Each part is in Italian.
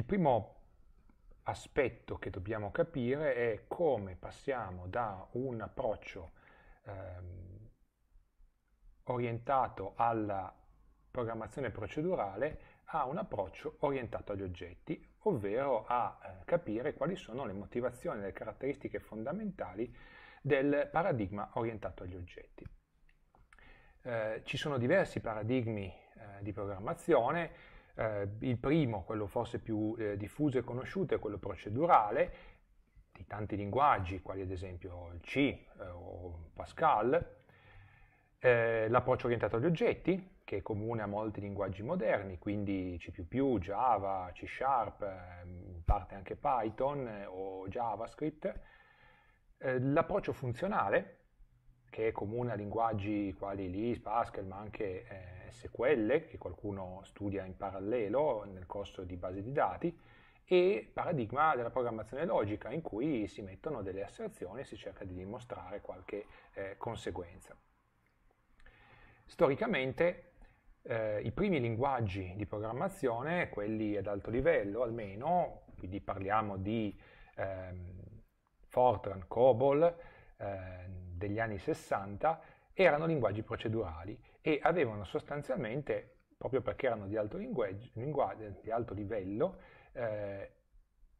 Il primo aspetto che dobbiamo capire è come passiamo da un approccio ehm, orientato alla programmazione procedurale a un approccio orientato agli oggetti, ovvero a eh, capire quali sono le motivazioni, le caratteristiche fondamentali del paradigma orientato agli oggetti. Eh, ci sono diversi paradigmi eh, di programmazione, eh, il primo, quello forse più eh, diffuso e conosciuto, è quello procedurale, di tanti linguaggi, quali ad esempio il C eh, o Pascal, eh, l'approccio orientato agli oggetti, che è comune a molti linguaggi moderni, quindi C++, Java, C Sharp, ehm, in parte anche Python eh, o JavaScript, eh, l'approccio funzionale, che è comune a linguaggi quali Lisp, Pascal, ma anche eh, SQL, che qualcuno studia in parallelo nel corso di base di dati, e paradigma della programmazione logica, in cui si mettono delle asserzioni e si cerca di dimostrare qualche eh, conseguenza. Storicamente eh, i primi linguaggi di programmazione, quelli ad alto livello almeno, quindi parliamo di ehm, Fortran, COBOL, eh, degli anni 60 erano linguaggi procedurali e avevano sostanzialmente, proprio perché erano di alto, di alto livello, eh,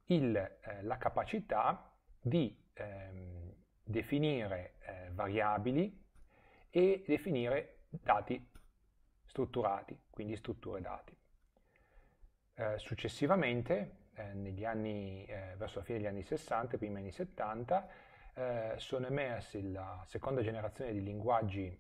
il, eh, la capacità di ehm, definire eh, variabili e definire dati strutturati, quindi strutture dati. Eh, successivamente, eh, negli anni, eh, verso la fine degli anni 60 primi anni 70, eh, sono emersi la seconda generazione di linguaggi eh,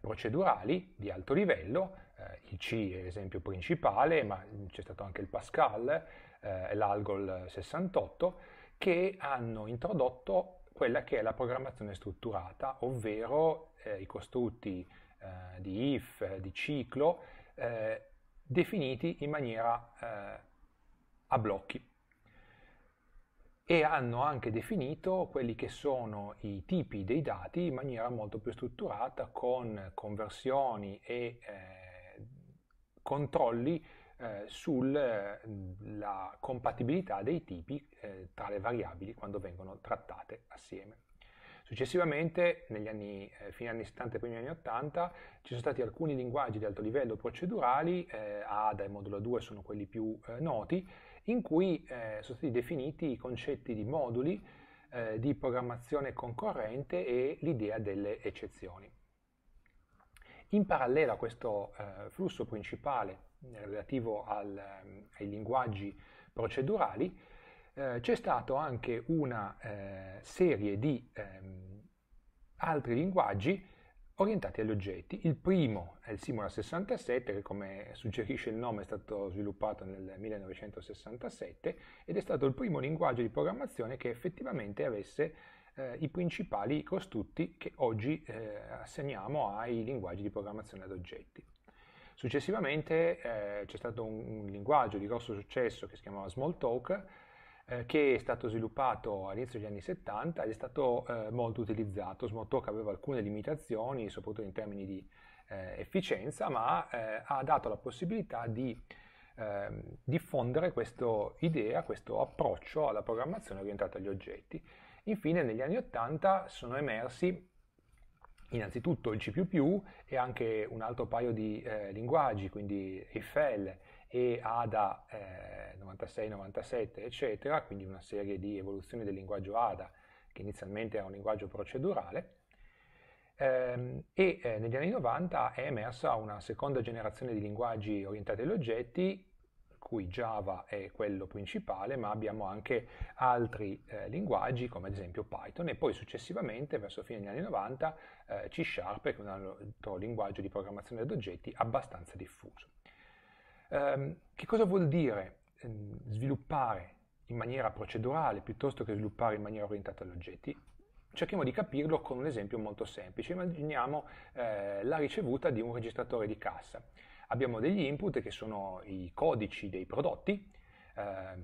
procedurali di alto livello, eh, il C è l'esempio principale, ma c'è stato anche il Pascal, eh, l'Algol 68, che hanno introdotto quella che è la programmazione strutturata, ovvero eh, i costrutti eh, di if, di ciclo, eh, definiti in maniera a blocchi e hanno anche definito quelli che sono i tipi dei dati in maniera molto più strutturata con conversioni e eh, controlli eh, sulla eh, compatibilità dei tipi eh, tra le variabili quando vengono trattate assieme. Successivamente, negli anni, eh, fine anni 70 e primi anni 80, ci sono stati alcuni linguaggi di alto livello procedurali, eh, ADA e Modulo 2 sono quelli più eh, noti, in cui eh, sono stati definiti i concetti di moduli, eh, di programmazione concorrente e l'idea delle eccezioni. In parallelo a questo eh, flusso principale eh, relativo al, ehm, ai linguaggi procedurali, eh, c'è stata anche una eh, serie di ehm, altri linguaggi orientati agli oggetti. Il primo è il Simula 67 che come suggerisce il nome è stato sviluppato nel 1967 ed è stato il primo linguaggio di programmazione che effettivamente avesse eh, i principali costrutti che oggi eh, assegniamo ai linguaggi di programmazione ad oggetti. Successivamente eh, c'è stato un, un linguaggio di grosso successo che si chiamava Smalltalk eh, che è stato sviluppato all'inizio degli anni 70 ed è stato eh, molto utilizzato. Smalltalk aveva alcune limitazioni, soprattutto in termini di eh, efficienza, ma eh, ha dato la possibilità di ehm, diffondere questa idea, questo approccio alla programmazione orientata agli oggetti. Infine, negli anni 80 sono emersi innanzitutto il C++ e anche un altro paio di eh, linguaggi, quindi Eiffel e ADA eh, 96, 97, eccetera, quindi una serie di evoluzioni del linguaggio ADA che inizialmente era un linguaggio procedurale. Ehm, e eh, negli anni 90 è emersa una seconda generazione di linguaggi orientati agli oggetti cui Java è quello principale, ma abbiamo anche altri eh, linguaggi come ad esempio Python e poi successivamente, verso fine degli anni 90, eh, C Sharp, che è un altro linguaggio di programmazione ad oggetti abbastanza diffuso. Ehm, che cosa vuol dire ehm, sviluppare in maniera procedurale piuttosto che sviluppare in maniera orientata agli oggetti? Cerchiamo di capirlo con un esempio molto semplice. Immaginiamo eh, la ricevuta di un registratore di cassa. Abbiamo degli input che sono i codici dei prodotti, eh,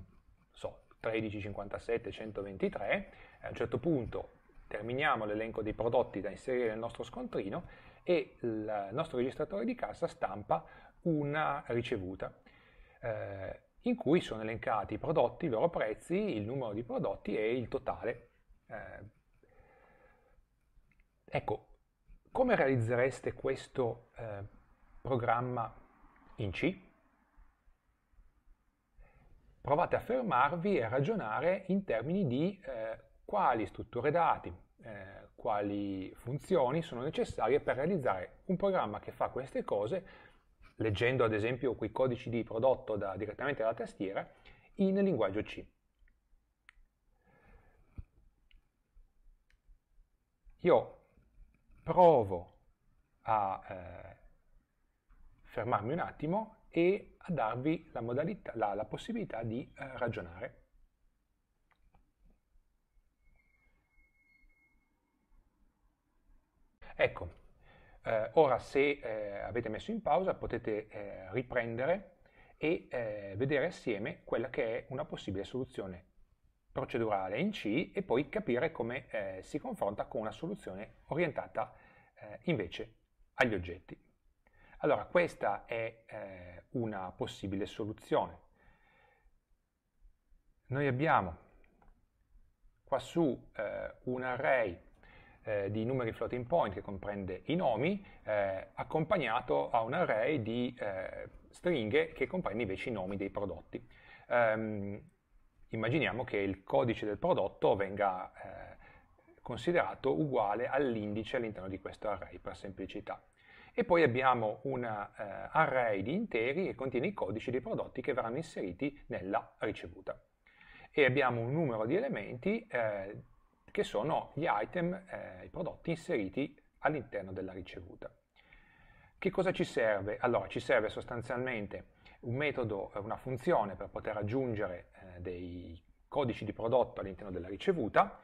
so, 13, 57, 123. A un certo punto terminiamo l'elenco dei prodotti da inserire nel nostro scontrino e il nostro registratore di cassa stampa una ricevuta eh, in cui sono elencati i prodotti, i loro prezzi, il numero di prodotti e il totale. Eh, ecco, come realizzereste questo eh, programma in C? Provate a fermarvi e a ragionare in termini di eh, quali strutture dati, eh, quali funzioni sono necessarie per realizzare un programma che fa queste cose leggendo ad esempio quei codici di prodotto da, direttamente dalla tastiera, in linguaggio C. Io provo a eh, fermarmi un attimo e a darvi la, modalità, la, la possibilità di eh, ragionare. Ecco, eh, ora se eh, avete messo in pausa potete eh, riprendere e eh, vedere assieme quella che è una possibile soluzione procedurale in C e poi capire come eh, si confronta con una soluzione orientata eh, invece agli oggetti. Allora questa è una possibile soluzione. Noi abbiamo qua su un array eh, di numeri floating point che comprende i nomi, eh, accompagnato a un array di eh, stringhe che comprende invece i nomi dei prodotti. Um, immaginiamo che il codice del prodotto venga eh, considerato uguale all'indice all'interno di questo array per semplicità. E poi abbiamo un eh, array di interi che contiene i codici dei prodotti che verranno inseriti nella ricevuta. E abbiamo un numero di elementi eh, che sono gli item, eh, i prodotti inseriti all'interno della ricevuta. Che cosa ci serve? Allora, ci serve sostanzialmente un metodo, eh, una funzione per poter aggiungere eh, dei codici di prodotto all'interno della ricevuta,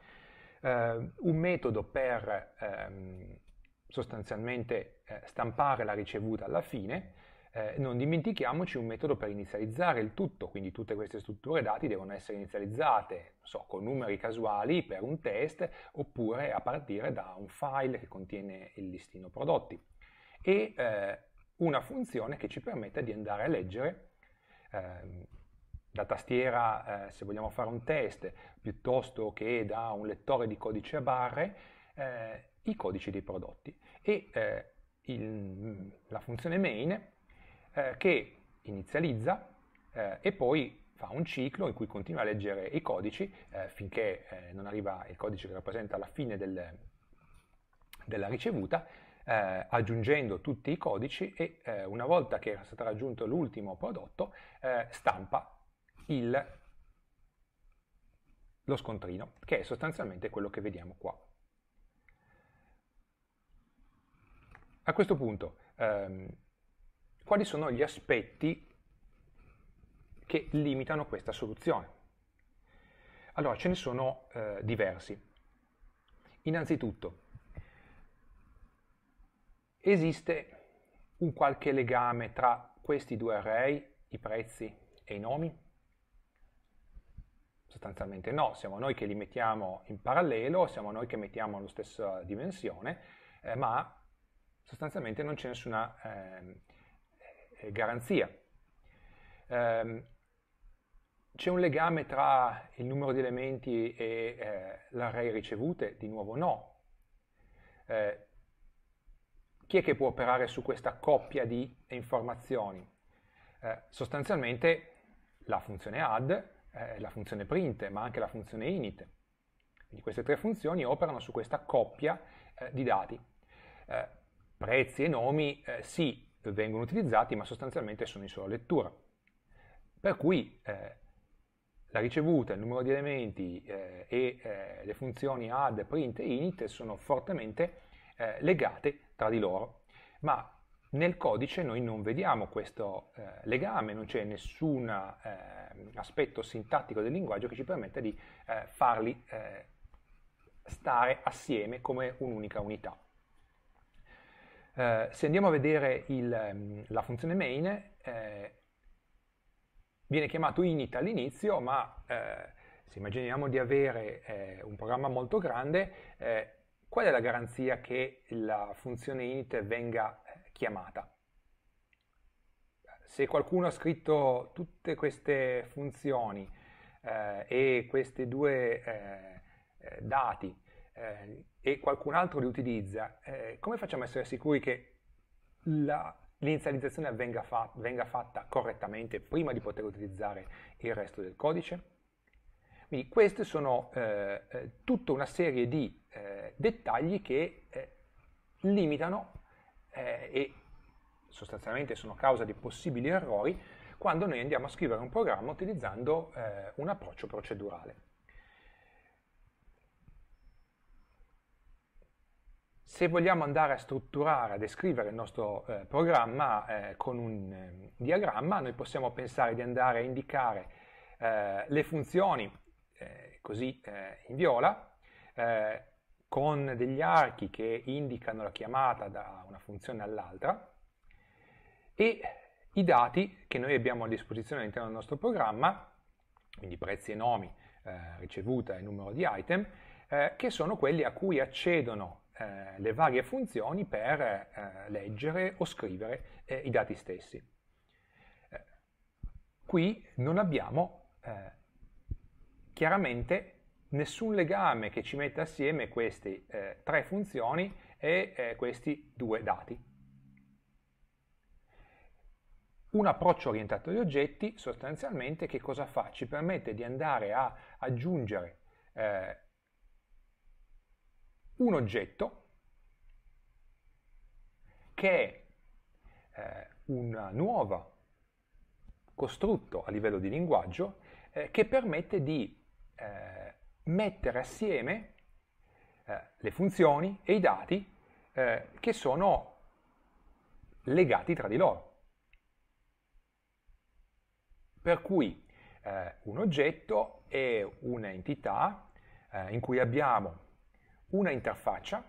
eh, un metodo per ehm, sostanzialmente eh, stampare la ricevuta alla fine eh, non dimentichiamoci un metodo per inizializzare il tutto, quindi tutte queste strutture dati devono essere inizializzate, so, con numeri casuali per un test oppure a partire da un file che contiene il listino prodotti. E eh, una funzione che ci permetta di andare a leggere ehm, eh, da tastiera, se vogliamo fare un test, piuttosto che da un lettore di codice a barre, eh, i codici dei prodotti. E eh, il, la funzione main eh, che inizializza eh, e poi fa un ciclo in cui continua a leggere i codici eh, finché eh, non arriva il codice che rappresenta la fine del, della ricevuta, eh, aggiungendo tutti i codici e eh, una volta che era stato raggiunto l'ultimo prodotto stampa il, lo scontrino, che è sostanzialmente quello che vediamo qua. A questo punto ehm, quali sono gli aspetti che limitano questa soluzione. Allora, ce ne sono eh, diversi. Innanzitutto, esiste un qualche legame tra questi due array, i prezzi e i nomi? Sostanzialmente no, siamo noi che li mettiamo in parallelo, siamo noi che mettiamo la stessa dimensione, eh, ma sostanzialmente non c'è nessuna eh, eh, garanzia. Eh, c'è un legame tra il numero di elementi e eh, l'array ricevute? Di nuovo no. Eh, chi è che può operare su questa coppia di informazioni? Eh, sostanzialmente la funzione add, eh, la funzione print, ma anche la funzione init. Quindi queste tre funzioni operano su questa coppia eh, di dati. prezzi e nomi, sì, vengono utilizzati, ma sostanzialmente sono in sola lettura. Per cui eh, la ricevuta, il numero di elementi eh, e eh, le funzioni add, print e init sono fortemente eh, legate tra di loro, ma nel codice noi non vediamo questo eh, legame, non c'è nessun eh, aspetto sintattico del linguaggio che ci permetta di farli stare assieme come un'unica unità. Eh, se andiamo a vedere il, ehm, la funzione main, eh, viene chiamato init all'inizio, ma eh, se immaginiamo di avere eh, un programma molto grande, eh, qual è la garanzia che la funzione init venga chiamata? Se qualcuno ha scritto tutte queste funzioni e questi due dati e qualcun altro li utilizza, eh, come facciamo a essere sicuri che la, l'inizializzazione venga, fa, venga fatta correttamente prima di poter utilizzare il resto del codice? Quindi queste sono eh, eh tutta una serie di eh, dettagli che eh, limitano eh, e sostanzialmente sono causa di possibili errori quando noi andiamo a scrivere un programma utilizzando eh, un approccio procedurale. Se vogliamo andare a strutturare, a descrivere il nostro eh, programma eh, con un eh, diagramma, noi possiamo pensare di andare a indicare eh, le funzioni, eh, così eh, in viola, con degli archi che indicano la chiamata da una funzione all'altra e i dati che noi abbiamo a disposizione all'interno del nostro programma, quindi prezzi e nomi, ricevuta e numero di item, che sono quelli a cui accedono eh, le varie funzioni per eh, leggere o scrivere eh, i dati stessi. Eh, qui non abbiamo eh, chiaramente nessun legame che ci metta assieme queste tre funzioni e questi due dati. Un approccio orientato agli oggetti sostanzialmente che cosa fa? Ci permette di andare a aggiungere eh, un oggetto che è eh, un nuovo costrutto a livello di linguaggio eh, che permette di eh, mettere assieme eh, le funzioni e i dati eh, che sono legati tra di loro. Per cui eh, un oggetto è un'entità in cui abbiamo una interfaccia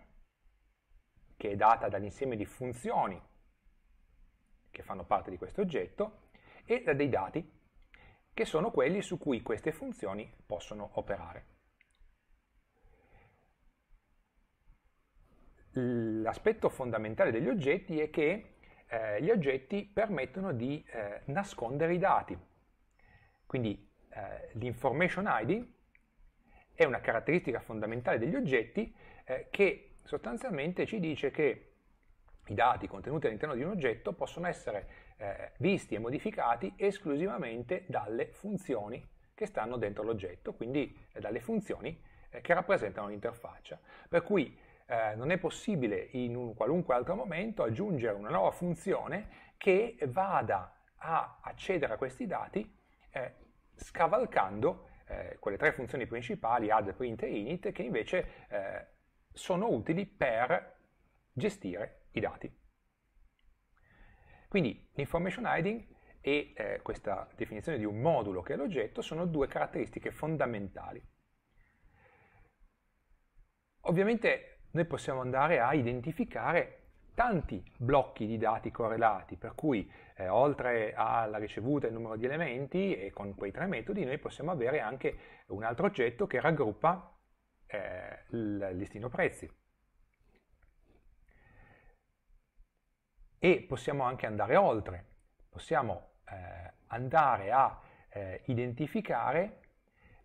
che è data dall'insieme di funzioni che fanno parte di questo oggetto e da dei dati che sono quelli su cui queste funzioni possono operare. L'aspetto fondamentale degli oggetti è che eh, gli oggetti permettono di eh, nascondere i dati. Quindi eh, l'information ID è una caratteristica fondamentale degli oggetti eh, che sostanzialmente ci dice che i dati contenuti all'interno di un oggetto possono essere eh, visti e modificati esclusivamente dalle funzioni che stanno dentro l'oggetto, quindi eh, dalle funzioni eh, che rappresentano l'interfaccia. Per cui eh, non è possibile in un qualunque altro momento aggiungere una nuova funzione che vada a accedere a questi dati eh, scavalcando eh, quelle tre funzioni principali, add, print e init, che invece eh, sono utili per gestire i dati. Quindi l'information hiding e eh, questa definizione di un modulo che è l'oggetto sono due caratteristiche fondamentali. Ovviamente noi possiamo andare a identificare tanti blocchi di dati correlati, per cui eh, oltre alla ricevuta e al numero di elementi e con quei tre metodi noi possiamo avere anche un altro oggetto che raggruppa eh, il listino prezzi. E possiamo anche andare oltre, possiamo eh, andare a eh, identificare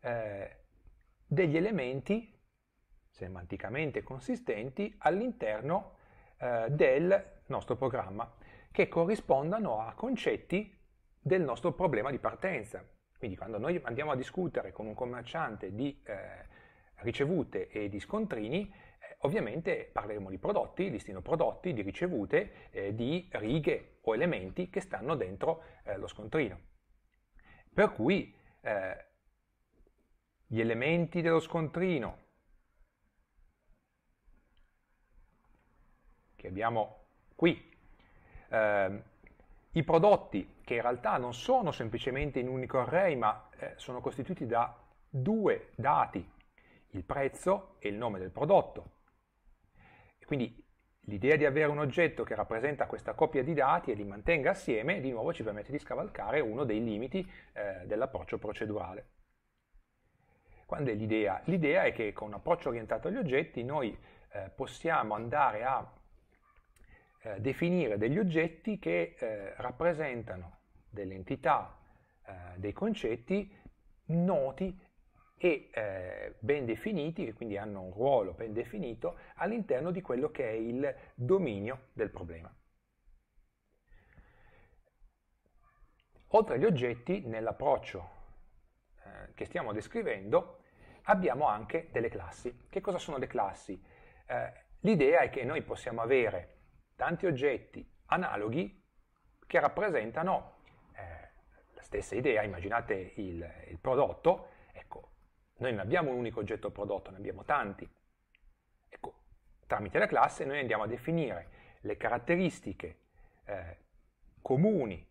eh, degli elementi semanticamente consistenti all'interno eh, del nostro programma che corrispondano a concetti del nostro problema di partenza. Quindi quando noi andiamo a discutere con un commerciante di eh, ricevute e di scontrini, eh, ovviamente parleremo di prodotti, listino prodotti, di ricevute, eh, di righe o elementi che stanno dentro eh, lo scontrino. Per cui eh, gli elementi dello scontrino che abbiamo qui eh, i prodotti che in realtà non sono semplicemente in un unico array, ma eh, sono costituiti da due dati, il prezzo e il nome del prodotto. Quindi l'idea di avere un oggetto che rappresenta questa coppia di dati e li mantenga assieme, di nuovo ci permette di scavalcare uno dei limiti eh, dell'approccio procedurale. Quando è l'idea? L'idea è che con un approccio orientato agli oggetti noi eh, possiamo andare a eh, definire degli oggetti che eh, rappresentano delle entità, eh, dei concetti noti e eh, ben definiti, che quindi hanno un ruolo ben definito all'interno di quello che è il dominio del problema. Oltre agli oggetti, nell'approccio eh, che stiamo descrivendo, abbiamo anche delle classi. Che cosa sono le classi? Eh, l'idea è che noi possiamo avere tanti oggetti analoghi che rappresentano eh, la stessa idea, immaginate il, il prodotto, ecco, noi non abbiamo un unico oggetto prodotto, ne abbiamo tanti. Ecco, tramite la classe noi andiamo a definire le caratteristiche eh, comuni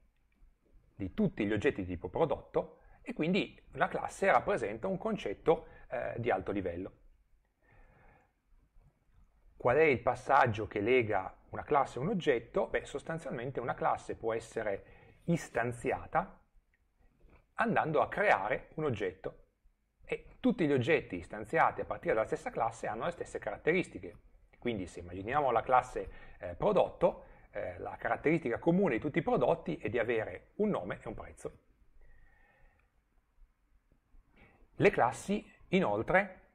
di tutti gli oggetti di tipo prodotto e quindi la classe rappresenta un concetto eh, di alto livello. Qual è il passaggio che lega una classe, un oggetto, beh, sostanzialmente una classe può essere istanziata andando a creare un oggetto. E tutti gli oggetti istanziati a partire dalla stessa classe hanno le stesse caratteristiche. Quindi se immaginiamo la classe eh, prodotto, eh, la caratteristica comune di tutti i prodotti è di avere un nome e un prezzo. Le classi, inoltre,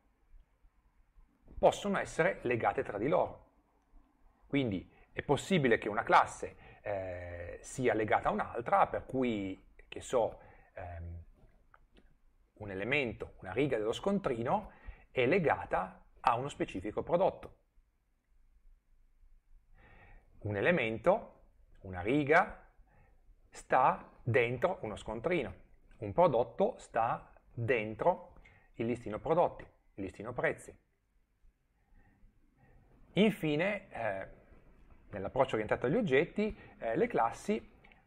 possono essere legate tra di loro. Quindi è possibile che una classe eh, sia legata a un'altra, per cui, che so, ehm, un elemento, una riga dello scontrino è legata a uno specifico prodotto. Un elemento, una riga, sta dentro uno scontrino. Un prodotto sta dentro il listino prodotti, il listino prezzi. Infine, eh, nell'approccio orientato agli oggetti, eh, le classi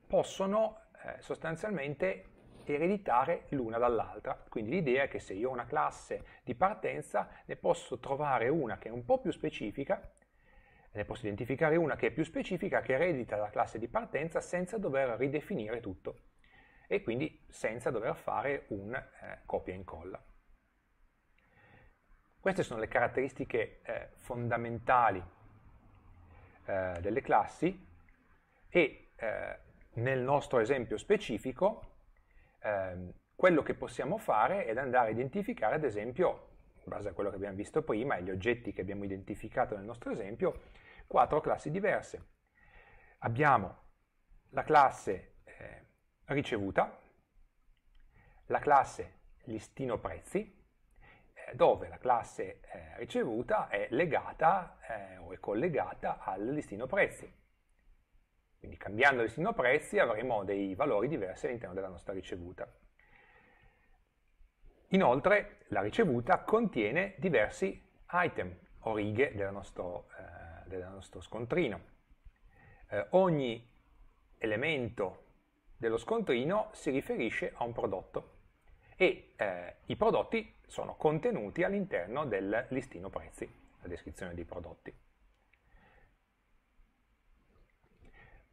possono eh, sostanzialmente ereditare l'una dall'altra. Quindi l'idea è che se io ho una classe di partenza, ne posso trovare una che è un po' più specifica, ne posso identificare una che è più specifica, che eredita la classe di partenza senza dover ridefinire tutto e quindi senza dover fare un eh, copia e incolla. Queste sono le caratteristiche eh, fondamentali eh, delle classi e eh, nel nostro esempio specifico ehm, quello che possiamo fare è andare a identificare ad esempio, in base a quello che abbiamo visto prima e gli oggetti che abbiamo identificato nel nostro esempio, quattro classi diverse. Abbiamo la classe eh, ricevuta, la classe listino prezzi, eh, dove la classe eh, ricevuta è legata eh, o è collegata al listino prezzi. Quindi cambiando il listino prezzi avremo dei valori diversi all'interno della nostra ricevuta. Inoltre la ricevuta contiene diversi item o righe del nostro, eh, del nostro scontrino. Eh, ogni elemento dello scontrino si riferisce a un prodotto e eh, i prodotti sono contenuti all'interno del listino prezzi, la descrizione dei prodotti.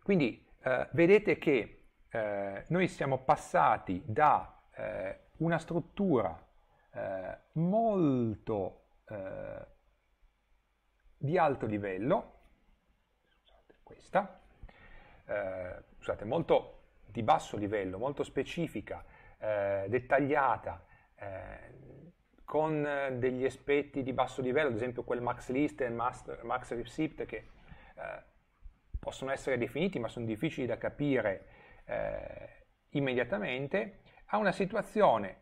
Quindi eh, vedete che eh, noi siamo passati da eh, una struttura eh, molto eh, di alto livello, scusate, questa, scusate, molto di basso livello, molto specifica, eh, dettagliata, eh, con degli aspetti di basso livello, ad esempio quel max list e il max receipt che eh, possono essere definiti ma sono difficili da capire eh, immediatamente, a una situazione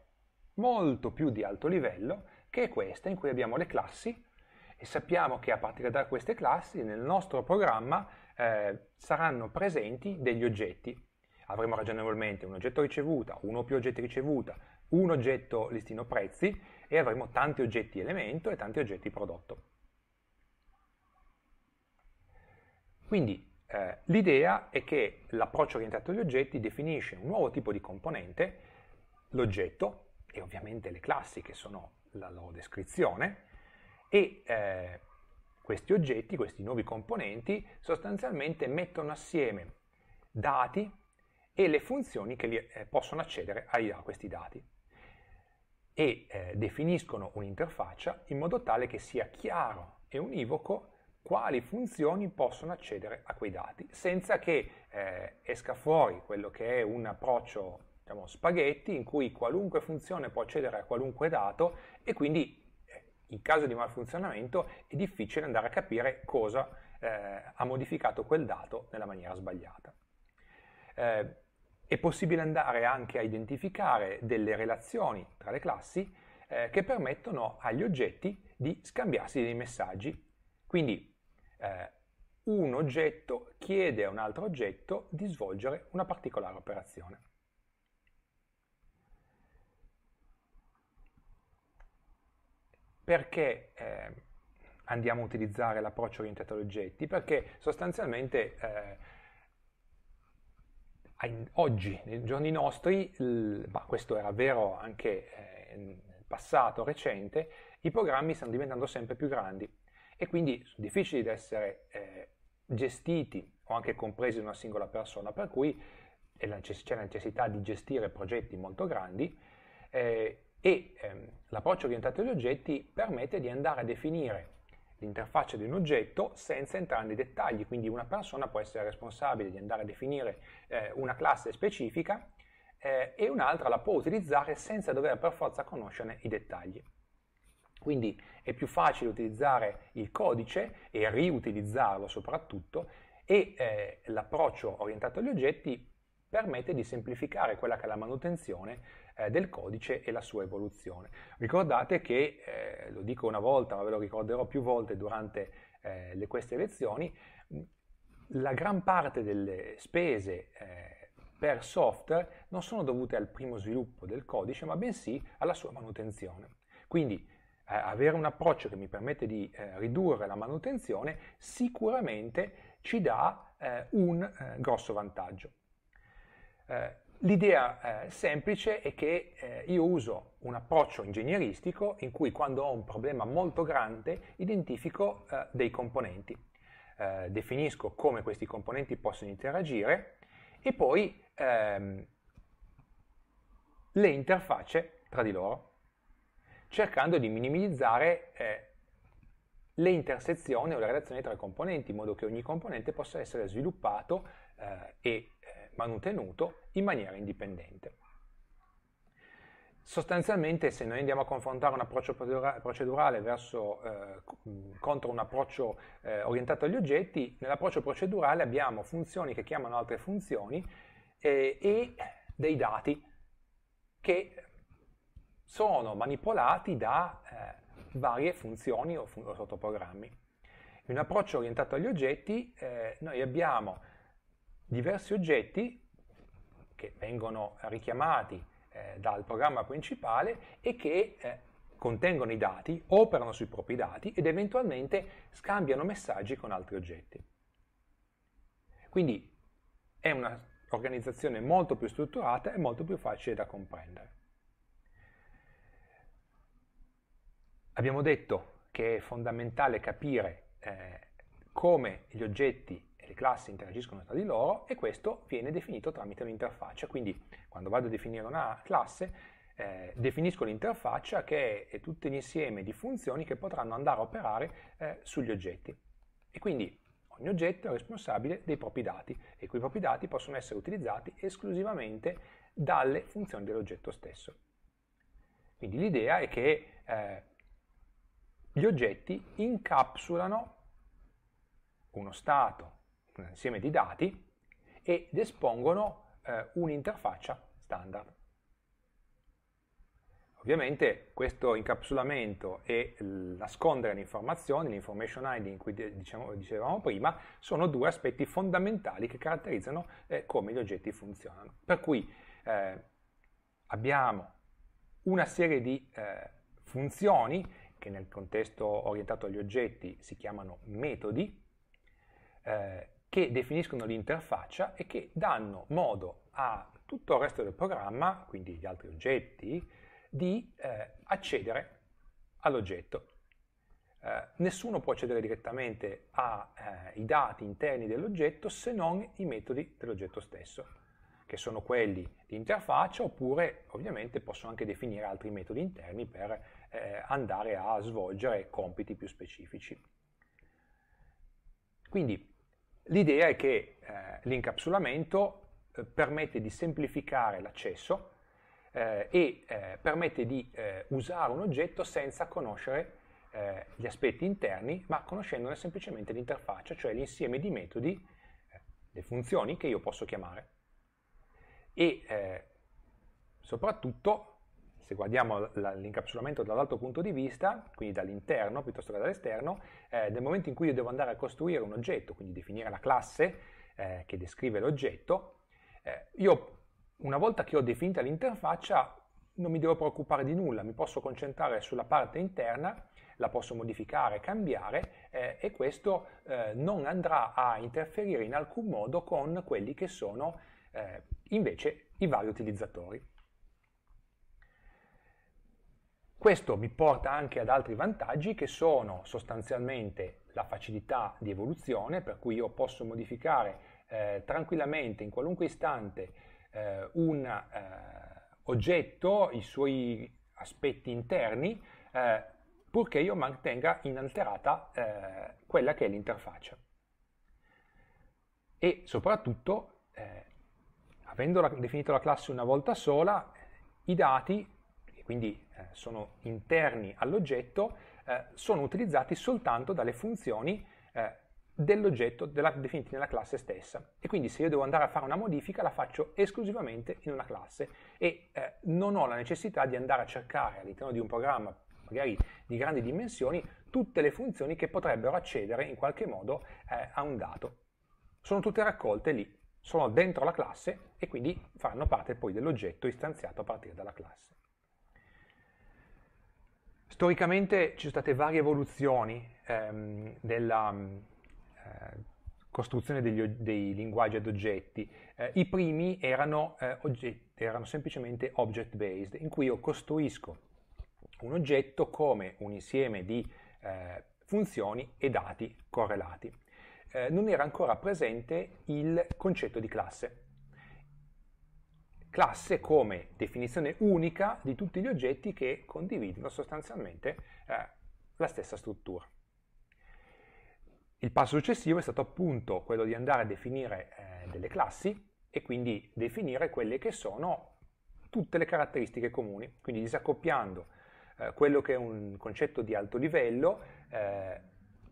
molto più di alto livello che è questa in cui abbiamo le classi e sappiamo che a partire da queste classi nel nostro programma eh, saranno presenti degli oggetti avremo ragionevolmente un oggetto ricevuta, uno o più oggetti ricevuta, un oggetto listino prezzi e avremo tanti oggetti elemento e tanti oggetti prodotto. Quindi eh, l'idea è che l'approccio orientato agli oggetti definisce un nuovo tipo di componente, l'oggetto e ovviamente le classi che sono la loro descrizione e eh, questi oggetti, questi nuovi componenti sostanzialmente mettono assieme dati e le funzioni che li, eh, possono accedere ai, a questi dati e eh, definiscono un'interfaccia in modo tale che sia chiaro e univoco quali funzioni possono accedere a quei dati senza che eh, esca fuori quello che è un approccio diciamo, spaghetti in cui qualunque funzione può accedere a qualunque dato e quindi eh, in caso di malfunzionamento è difficile andare a capire cosa eh, ha modificato quel dato nella maniera sbagliata. Eh, è possibile andare anche a identificare delle relazioni tra le classi eh, che permettono agli oggetti di scambiarsi dei messaggi. Quindi eh, un oggetto chiede a un altro oggetto di svolgere una particolare operazione. Perché eh, andiamo a utilizzare l'approccio orientato agli oggetti? Perché sostanzialmente eh, oggi, nei giorni nostri, ma questo era vero anche eh, nel passato recente, i programmi stanno diventando sempre più grandi e quindi sono difficili da essere eh, gestiti o anche compresi da una singola persona, per cui c'è la necessità di gestire progetti molto grandi eh, e ehm, l'approccio orientato agli oggetti permette di andare a definire l'interfaccia di un oggetto senza entrare nei dettagli, quindi una persona può essere responsabile di andare a definire eh, una classe specifica eh, e un'altra la può utilizzare senza dover per forza conoscerne i dettagli. Quindi è più facile utilizzare il codice e riutilizzarlo soprattutto e eh, l'approccio orientato agli oggetti permette di semplificare quella che è la manutenzione eh, del codice e la sua evoluzione. Ricordate che, eh, lo dico una volta, ma ve lo ricorderò più volte durante eh, le, queste lezioni, la gran parte delle spese eh, per software non sono dovute al primo sviluppo del codice, ma bensì alla sua manutenzione. Quindi eh, avere un approccio che mi permette di eh, ridurre la manutenzione sicuramente ci dà un grosso vantaggio. Eh, L'idea eh, semplice è che eh, io uso un approccio ingegneristico in cui quando ho un problema molto grande identifico eh, dei componenti, eh, definisco come questi componenti possono interagire e poi ehm, le interfacce tra di loro, cercando di minimizzare eh, le intersezioni o le relazioni tra i componenti, in modo che ogni componente possa essere sviluppato eh, e manutenuto in maniera indipendente. Sostanzialmente se noi andiamo a confrontare un approccio procedurale verso, eh, contro un approccio eh, orientato agli oggetti, nell'approccio procedurale abbiamo funzioni che chiamano altre funzioni eh, e dei dati che sono manipolati da eh, varie funzioni o, fun o sottoprogrammi. In un approccio orientato agli oggetti eh, noi abbiamo diversi oggetti che vengono richiamati eh, dal programma principale e che eh, contengono i dati, operano sui propri dati ed eventualmente scambiano messaggi con altri oggetti. Quindi è un'organizzazione molto più strutturata e molto più facile da comprendere. Abbiamo detto che è fondamentale capire eh, come gli oggetti le classi interagiscono tra di loro e questo viene definito tramite un'interfaccia. Quindi quando vado a definire una classe eh, definisco l'interfaccia che è tutto un insieme di funzioni che potranno andare a operare eh, sugli oggetti. E quindi ogni oggetto è responsabile dei propri dati e quei propri dati possono essere utilizzati esclusivamente dalle funzioni dell'oggetto stesso. Quindi l'idea è che eh, gli oggetti incapsulano uno stato un insieme di dati ed espongono eh, un'interfaccia standard. Ovviamente questo incapsulamento e nascondere le informazioni, l'information hiding in cui diciamo, dicevamo prima, sono due aspetti fondamentali che caratterizzano eh, come gli oggetti funzionano. Per cui eh, abbiamo una serie di eh, funzioni che nel contesto orientato agli oggetti si chiamano metodi, eh, che definiscono l'interfaccia e che danno modo a tutto il resto del programma, quindi gli altri oggetti, di eh, accedere all'oggetto. Eh, nessuno può accedere direttamente ai eh, dati interni dell'oggetto se non i metodi dell'oggetto stesso, che sono quelli di interfaccia oppure ovviamente possono anche definire altri metodi interni per eh, andare a svolgere compiti più specifici. Quindi L'idea è che eh, l'incapsulamento eh, permette di semplificare l'accesso eh, e eh, permette di usare un oggetto senza conoscere gli aspetti interni, ma conoscendone semplicemente l'interfaccia, cioè l'insieme di metodi, le funzioni che io posso chiamare. E soprattutto se guardiamo l'incapsulamento dall'altro punto di vista, quindi dall'interno piuttosto che dall'esterno, eh, nel momento in cui io devo andare a costruire un oggetto, quindi definire la classe eh, che descrive l'oggetto, eh, io una volta che ho definita l'interfaccia non mi devo preoccupare di nulla, mi posso concentrare sulla parte interna, la posso modificare, cambiare eh, e questo eh, non andrà a interferire in alcun modo con quelli che sono eh, invece i vari utilizzatori. Questo mi porta anche ad altri vantaggi che sono sostanzialmente la facilità di evoluzione, per cui io posso modificare eh, tranquillamente in qualunque istante eh, un eh, oggetto, i suoi aspetti interni, eh, purché io mantenga inalterata eh, quella che è l'interfaccia. E soprattutto, eh, avendo la, definito la classe una volta sola, i dati quindi eh, sono interni all'oggetto, eh, sono utilizzati soltanto dalle funzioni eh, dell'oggetto definiti nella classe stessa. E quindi se io devo andare a fare una modifica la faccio esclusivamente in una classe e eh, non ho la necessità di andare a cercare all'interno di un programma magari di grandi dimensioni, tutte le funzioni che potrebbero accedere in qualche modo eh, a un dato. Sono tutte raccolte lì, sono dentro la classe e quindi faranno parte poi dell'oggetto istanziato a partire dalla classe. Storicamente ci sono state varie evoluzioni ehm, della mm, eh, costruzione degli, dei linguaggi ad oggetti. Eh, I primi erano, eh, oggetti, erano semplicemente object based, in cui io costruisco un oggetto come un insieme di eh, funzioni e dati correlati. Eh, non era ancora presente il concetto di classe classe come definizione unica di tutti gli oggetti che condividono sostanzialmente eh, la stessa struttura. Il passo successivo è stato appunto quello di andare a definire eh, delle classi e quindi definire quelle che sono tutte le caratteristiche comuni, quindi disaccoppiando eh, quello che è un concetto di alto livello eh,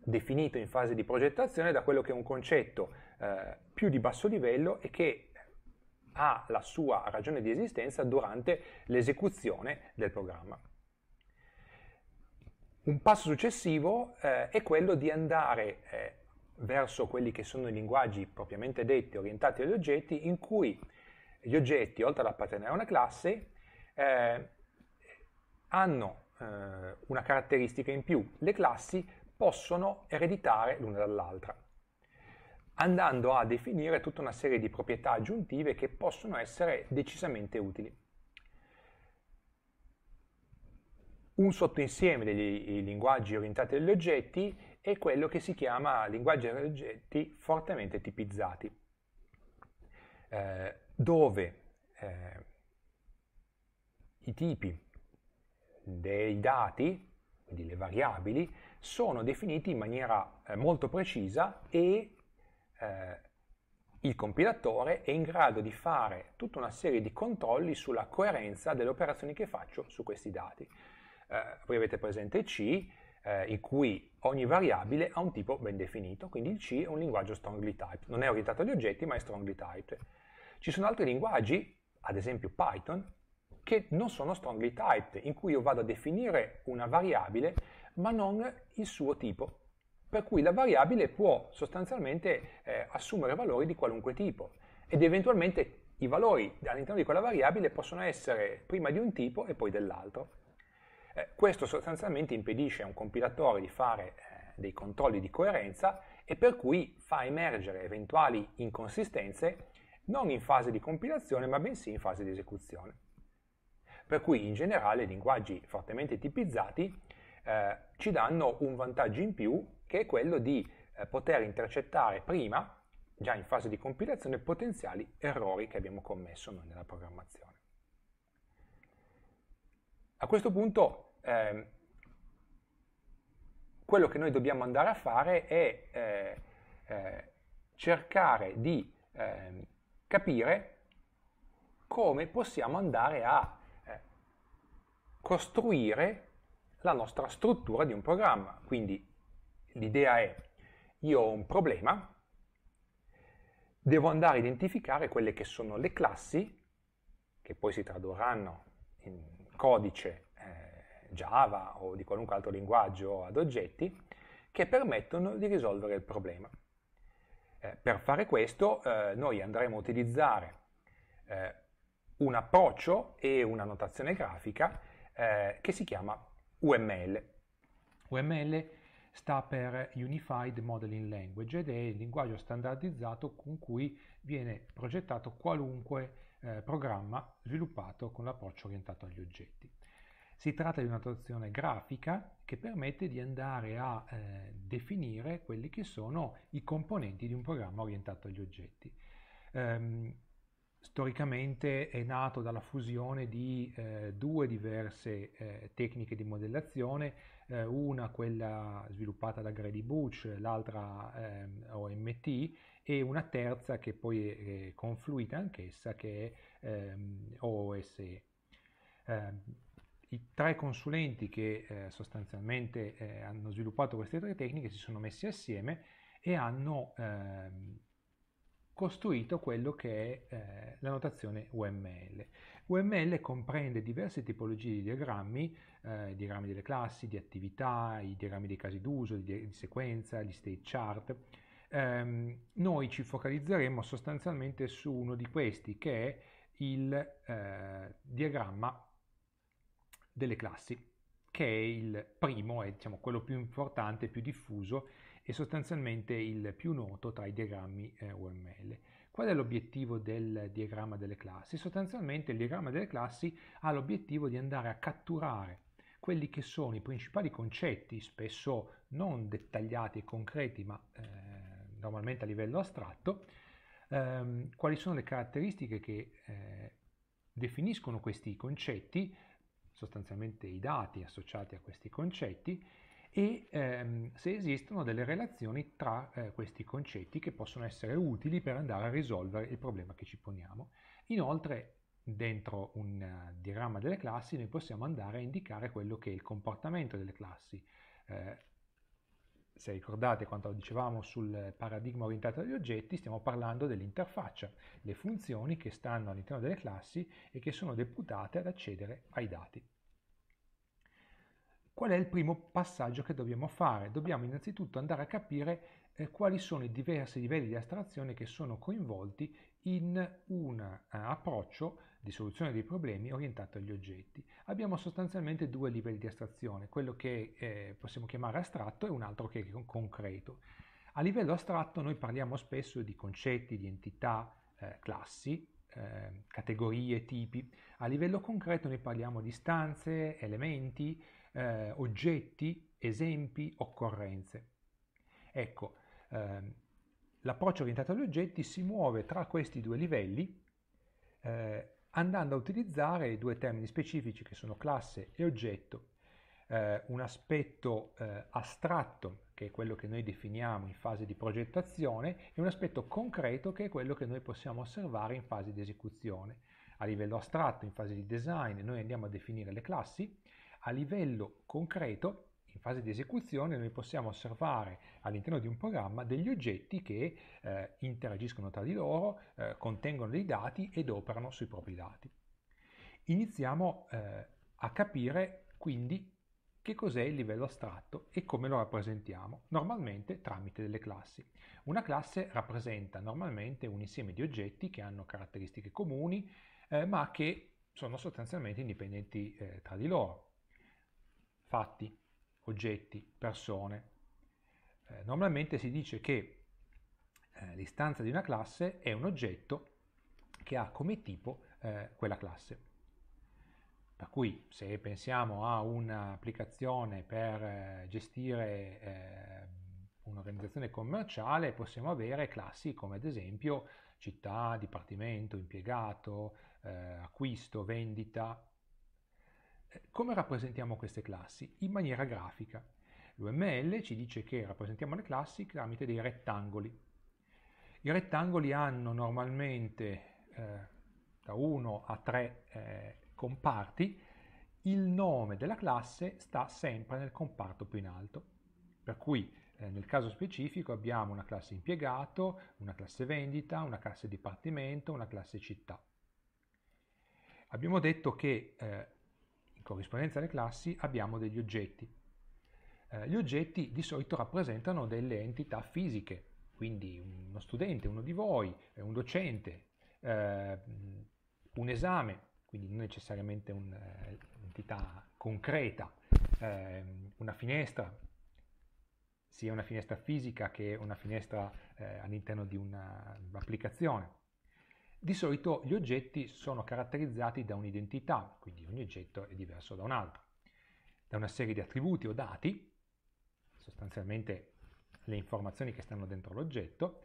definito in fase di progettazione da quello che è un concetto eh, più di basso livello e che ha la sua ragione di esistenza durante l'esecuzione del programma. Un passo successivo eh, è quello di andare eh, verso quelli che sono i linguaggi propriamente detti orientati agli oggetti, in cui gli oggetti, oltre ad appartenere a una classe, eh, hanno eh, una caratteristica in più. Le classi possono ereditare l'una dall'altra andando a definire tutta una serie di proprietà aggiuntive che possono essere decisamente utili. Un sottoinsieme dei linguaggi orientati agli oggetti è quello che si chiama linguaggio degli oggetti fortemente tipizzati, eh, dove eh, i tipi dei dati, quindi le variabili, sono definiti in maniera eh, molto precisa e eh, il compilatore è in grado di fare tutta una serie di controlli sulla coerenza delle operazioni che faccio su questi dati. Eh, voi avete presente C, eh, in cui ogni variabile ha un tipo ben definito, quindi il C è un linguaggio strongly typed, non è orientato agli oggetti ma è strongly typed. Ci sono altri linguaggi, ad esempio Python, che non sono strongly typed, in cui io vado a definire una variabile ma non il suo tipo, per cui la variabile può sostanzialmente eh, assumere valori di qualunque tipo ed eventualmente i valori all'interno di quella variabile possono essere prima di un tipo e poi dell'altro. Eh, questo sostanzialmente impedisce a un compilatore di fare eh, dei controlli di coerenza e per cui fa emergere eventuali inconsistenze non in fase di compilazione ma bensì in fase di esecuzione. Per cui in generale linguaggi fortemente tipizzati eh, ci danno un vantaggio in più che è quello di eh, poter intercettare prima, già in fase di compilazione, potenziali errori che abbiamo commesso noi nella programmazione. A questo punto eh, quello che noi dobbiamo andare a fare è eh, eh, cercare di ehm, capire come possiamo andare a eh, costruire la nostra struttura di un programma, quindi l'idea è, io ho un problema, devo andare a identificare quelle che sono le classi, che poi si tradurranno in codice eh, Java o di qualunque altro linguaggio ad oggetti, che permettono di risolvere il problema. Eh, per fare questo eh, noi andremo a utilizzare eh, un approccio e una notazione grafica eh, che si chiama UML. UML sta per Unified Modeling Language ed è il linguaggio standardizzato con cui viene progettato qualunque eh, programma sviluppato con l'approccio orientato agli oggetti. Si tratta di un'attuazione grafica che permette di andare a eh, definire quelli che sono i componenti di un programma orientato agli oggetti. Um, storicamente è nato dalla fusione di eh, due diverse eh, tecniche di modellazione, eh, una quella sviluppata da Grady Butch, l'altra ehm, OMT e una terza che poi è, confluita anch'essa che è ehm, OSE. Ehm, I tre consulenti che eh, sostanzialmente eh, hanno sviluppato queste tre tecniche si sono messi assieme e hanno costruito quello che è eh, la notazione UML. UML comprende diverse tipologie di diagrammi, eh, diagrammi delle classi, di attività, i diagrammi dei casi d'uso, di, di, sequenza, gli state chart. Eh, noi ci focalizzeremo sostanzialmente su uno di questi che è il eh, diagramma delle classi, che è il primo, è diciamo, quello più importante, più diffuso è sostanzialmente il più noto tra i diagrammi eh, UML. Qual è l'obiettivo del diagramma delle classi? Sostanzialmente il diagramma delle classi ha l'obiettivo di andare a catturare quelli che sono i principali concetti, spesso non dettagliati e concreti, ma eh, normalmente a livello astratto, ehm, quali sono le caratteristiche che eh, definiscono questi concetti, sostanzialmente i dati associati a questi concetti, e ehm, se esistono delle relazioni tra eh, questi concetti che possono essere utili per andare a risolvere il problema che ci poniamo. Inoltre, dentro un uh, diagramma delle classi, noi possiamo andare a indicare quello che è il comportamento delle classi. Eh, se ricordate quanto dicevamo sul paradigma orientato agli oggetti, stiamo parlando dell'interfaccia, le funzioni che stanno all'interno delle classi e che sono deputate ad accedere ai dati. Qual è il primo passaggio che dobbiamo fare? Dobbiamo innanzitutto andare a capire eh, quali sono i diversi livelli di astrazione che sono coinvolti in un eh, approccio di soluzione dei problemi orientato agli oggetti. Abbiamo sostanzialmente due livelli di astrazione, quello che eh, possiamo chiamare astratto e un altro che è concreto. A livello astratto noi parliamo spesso di concetti, di entità, eh, classi, eh, categorie, tipi. A livello concreto noi parliamo di stanze, elementi, eh, oggetti, esempi, occorrenze. Ecco, ehm, l'approccio orientato agli oggetti si muove tra questi due livelli eh, andando a utilizzare due termini specifici che sono classe e oggetto, eh, un aspetto eh, astratto che è quello che noi definiamo in fase di progettazione e un aspetto concreto che è quello che noi possiamo osservare in fase di esecuzione. A livello astratto, in fase di design, noi andiamo a definire le classi, a livello concreto, in fase di esecuzione, noi possiamo osservare all'interno di un programma degli oggetti che eh, interagiscono tra di loro, eh, contengono dei dati ed operano sui propri dati. Iniziamo eh, a capire quindi che cos'è il livello astratto e come lo rappresentiamo, normalmente tramite delle classi. Una classe rappresenta normalmente un insieme di oggetti che hanno caratteristiche comuni, eh, ma che sono sostanzialmente indipendenti eh, tra di loro fatti, oggetti, persone. Eh, normalmente si dice che eh, l'istanza di una classe è un oggetto che ha come tipo eh, quella classe. Per cui se pensiamo a un'applicazione per eh, gestire eh, un'organizzazione commerciale possiamo avere classi come ad esempio città, dipartimento, impiegato, eh, acquisto, vendita, come rappresentiamo queste classi? In maniera grafica. L'UML ci dice che rappresentiamo le classi tramite dei rettangoli. I rettangoli hanno normalmente eh, da 1 a 3 eh, comparti, il nome della classe sta sempre nel comparto più in alto. Per cui eh, nel caso specifico abbiamo una classe impiegato, una classe vendita, una classe dipartimento, una classe città. Abbiamo detto che eh, corrispondenza alle classi, abbiamo degli oggetti. Eh, gli oggetti di solito rappresentano delle entità fisiche, quindi uno studente, uno di voi, eh, un docente, eh, un esame, quindi non necessariamente un'entità eh, concreta, eh, una finestra, sia una finestra fisica che una finestra eh, all'interno di un'applicazione. Di solito gli oggetti sono caratterizzati da un'identità, quindi ogni oggetto è diverso da un altro, da una serie di attributi o dati, sostanzialmente le informazioni che stanno dentro l'oggetto,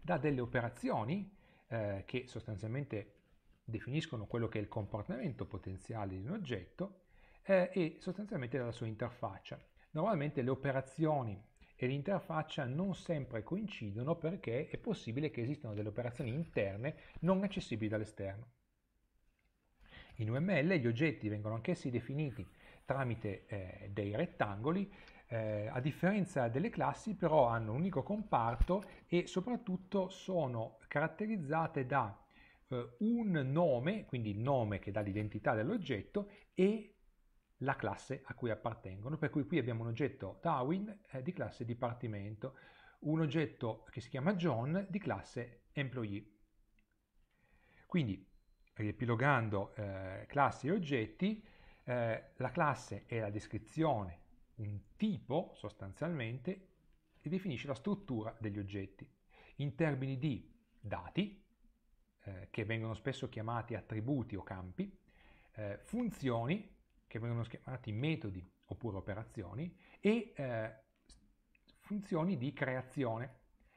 da delle operazioni eh, che sostanzialmente definiscono quello che è il comportamento potenziale di un oggetto eh, e sostanzialmente dalla sua interfaccia. Normalmente le operazioni e l'interfaccia non sempre coincidono perché è possibile che esistano delle operazioni interne non accessibili dall'esterno. In UML gli oggetti vengono anch'essi definiti tramite eh, dei rettangoli, eh, a differenza delle classi però hanno un unico comparto e soprattutto sono caratterizzate da eh, un nome, quindi il nome che dà l'identità dell'oggetto, e la classe a cui appartengono, per cui qui abbiamo un oggetto Darwin eh, di classe Dipartimento, un oggetto che si chiama John di classe Employee. Quindi, riepilogando eh, classi e oggetti, eh, la classe è la descrizione, un tipo sostanzialmente, e definisce la struttura degli oggetti in termini di dati, eh, che vengono spesso chiamati attributi o campi, eh, funzioni, che vengono chiamati metodi oppure operazioni, e eh, funzioni di creazione,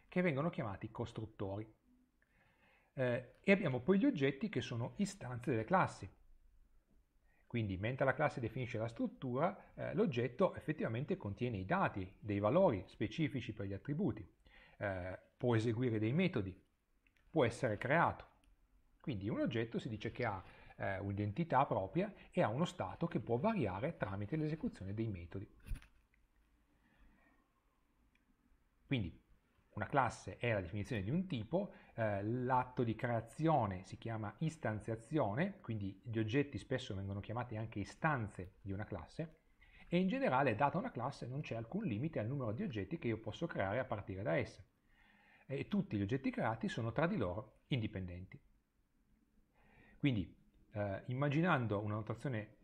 che vengono chiamati costruttori. Eh, e abbiamo poi gli oggetti che sono istanze delle classi. Quindi mentre la classe definisce la struttura, eh, l'oggetto effettivamente contiene i dati, dei valori specifici per gli attributi, eh, può eseguire dei metodi, può essere creato. Quindi un oggetto si dice che ha eh, un'identità propria e ha uno stato che può variare tramite l'esecuzione dei metodi. Quindi una classe è la definizione di un tipo, eh, l'atto di creazione si chiama istanziazione, quindi gli oggetti spesso vengono chiamati anche istanze di una classe, e in generale data una classe non c'è alcun limite al numero di oggetti che io posso creare a partire da essa. E tutti gli oggetti creati sono tra di loro indipendenti. Quindi eh, immaginando una notazione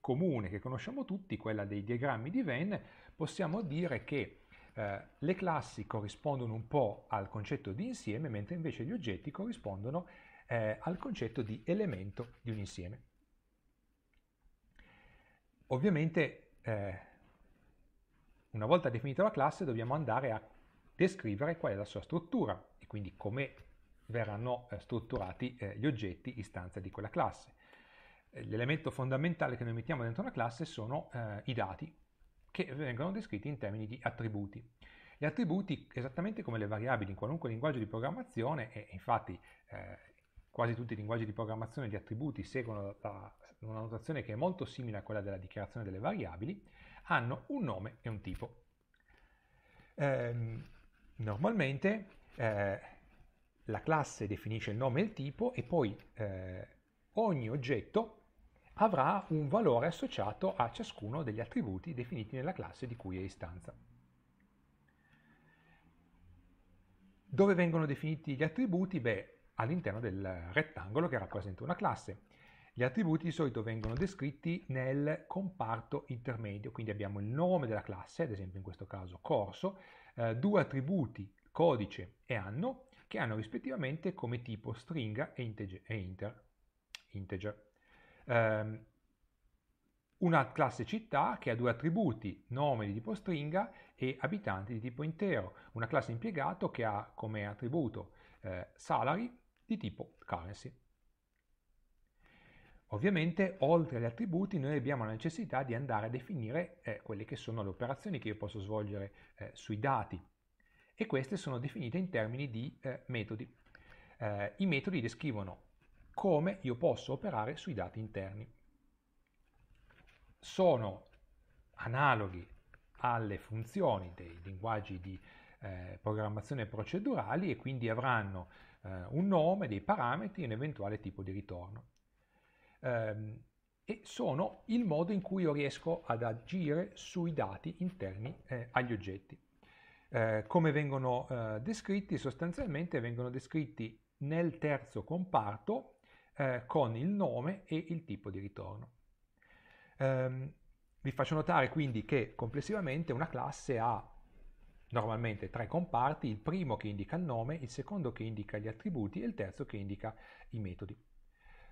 comune che conosciamo tutti, quella dei diagrammi di Venn, possiamo dire che eh, le classi corrispondono un po' al concetto di insieme, mentre invece gli oggetti corrispondono eh, al concetto di elemento di un insieme. Ovviamente, eh, una volta definita la classe, dobbiamo andare a descrivere qual è la sua struttura e quindi come verranno eh, strutturati eh, gli oggetti istanze di quella classe. Eh, l'elemento fondamentale che noi mettiamo dentro una classe sono i dati che vengono descritti in termini di attributi. Gli attributi, esattamente come le variabili in qualunque linguaggio di programmazione, e infatti eh, quasi tutti i linguaggi di programmazione gli attributi seguono la, una notazione che è molto simile a quella della dichiarazione delle variabili, hanno un nome e un tipo. Eh, normalmente eh, la classe definisce il nome e il tipo e poi eh, ogni oggetto avrà un valore associato a ciascuno degli attributi definiti nella classe di cui è istanza. Dove vengono definiti gli attributi? Beh, all'interno del rettangolo che rappresenta una classe. Gli attributi di solito vengono descritti nel comparto intermedio, quindi abbiamo il nome della classe, ad esempio in questo caso corso, eh, due attributi, codice e anno, che hanno rispettivamente come tipo stringa e, integer. E inter, integer. Um, una classe città che ha due attributi, nome di tipo stringa e abitanti di tipo intero, una classe impiegato che ha come attributo eh, salari di tipo currency. Ovviamente oltre agli attributi noi abbiamo la necessità di andare a definire eh, quelle che sono le operazioni che io posso svolgere eh, sui dati e queste sono definite in termini di eh, metodi. Eh, I metodi descrivono come io posso operare sui dati interni. Sono analoghi alle funzioni dei linguaggi di eh, programmazione procedurali e quindi avranno eh, un nome, dei parametri e un eventuale tipo di ritorno. Ehm, e sono il modo in cui io riesco ad agire sui dati interni eh, agli oggetti. Eh, come vengono eh, descritti? Sostanzialmente vengono descritti nel terzo comparto eh, con il nome e il tipo di ritorno. Ehm, vi faccio notare quindi che complessivamente una classe ha normalmente tre comparti, il primo che indica il nome, il secondo che indica gli attributi e il terzo che indica i metodi.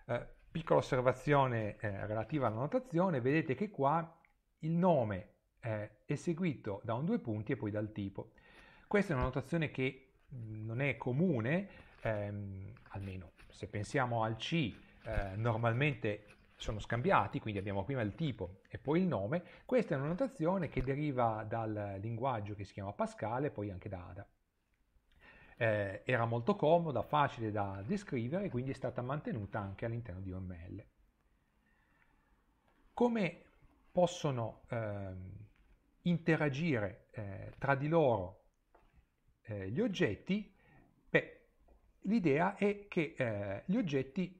Eh, piccola osservazione eh, relativa alla notazione, vedete che qua il nome eh, eseguito da un due punti e poi dal tipo. Questa è una notazione che non è comune, ehm, almeno se pensiamo al C, eh, normalmente sono scambiati, quindi abbiamo prima il tipo e poi il nome. Questa è una notazione che deriva dal linguaggio che si chiama Pascal e poi anche da Ada. Eh, era molto comoda, facile da descrivere, quindi è stata mantenuta anche all'interno di OML. Come possono ehm, interagire eh, tra di loro eh, gli oggetti, beh, l'idea è che eh, gli oggetti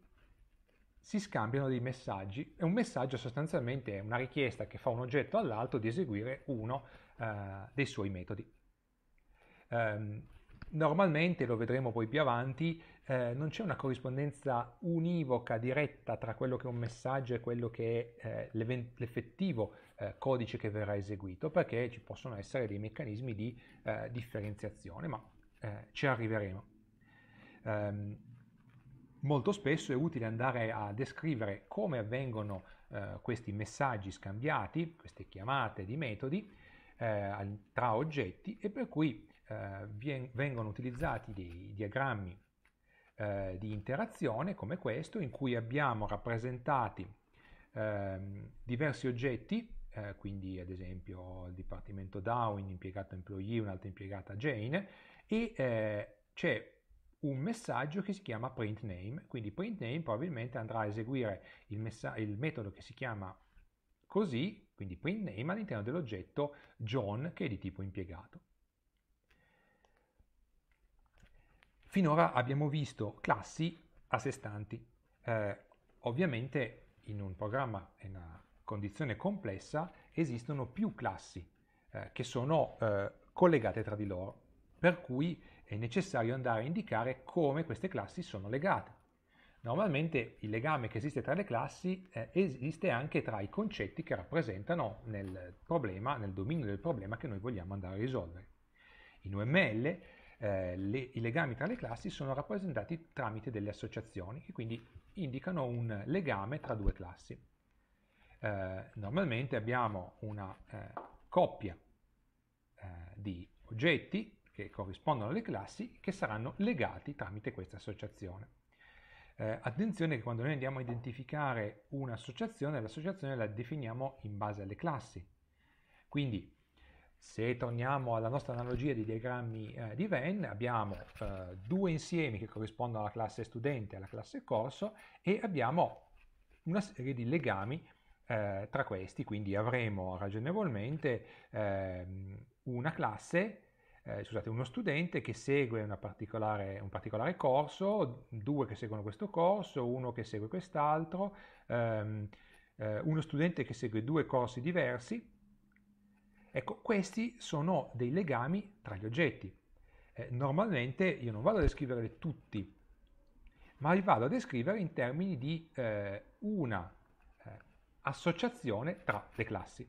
si scambiano dei messaggi e un messaggio sostanzialmente è una richiesta che fa un oggetto all'altro di eseguire uno eh, dei suoi metodi. Um, normalmente, lo vedremo poi più avanti, eh, non c'è una corrispondenza univoca, diretta tra quello che è un messaggio e quello che è eh, l'effettivo eh, codice che verrà eseguito, perché ci possono essere dei meccanismi di eh, differenziazione, ma eh, ci arriveremo. Um, molto spesso è utile andare a descrivere come avvengono eh, questi messaggi scambiati, queste chiamate di metodi eh, tra oggetti e per cui eh, vengono utilizzati dei diagrammi di interazione come questo in cui abbiamo rappresentati ehm, diversi oggetti eh, quindi ad esempio il dipartimento Dow, un impiegato employee, un'altra impiegata Jane, e eh, c'è un messaggio che si chiama print name, quindi print name probabilmente andrà a eseguire il, messa- il metodo che si chiama così, quindi print name all'interno dell'oggetto John che è di tipo impiegato. Finora abbiamo visto classi a sé stanti, eh, ovviamente in un programma, in una condizione complessa esistono più classi eh, che sono eh, collegate tra di loro, per cui è necessario andare a indicare come queste classi sono legate. Normalmente il legame che esiste tra le classi eh, esiste anche tra i concetti che rappresentano nel problema, nel dominio del problema che noi vogliamo andare a risolvere. In UML eh, le, i legami tra le classi sono rappresentati tramite delle associazioni che quindi indicano un legame tra due classi eh, normalmente abbiamo una eh, coppia eh, di oggetti che corrispondono alle classi che saranno legati tramite questa associazione. Eh, attenzione che quando noi andiamo a identificare un'associazione, l'associazione la definiamo in base alle classi. Quindi se torniamo alla nostra analogia dei diagrammi eh, di Venn, abbiamo eh, due insiemi che corrispondono alla classe studente e alla classe corso e abbiamo una serie di legami eh, tra questi, quindi avremo ragionevolmente eh, una classe, eh, scusate, uno studente che segue particolare, un particolare corso, due che seguono questo corso, uno che segue quest'altro, ehm, eh, uno studente che segue due corsi diversi. Ecco, questi sono dei legami tra gli oggetti. Eh, normalmente io non vado a descriverli tutti, ma li vado a descrivere in termini di eh, una associazione tra le classi.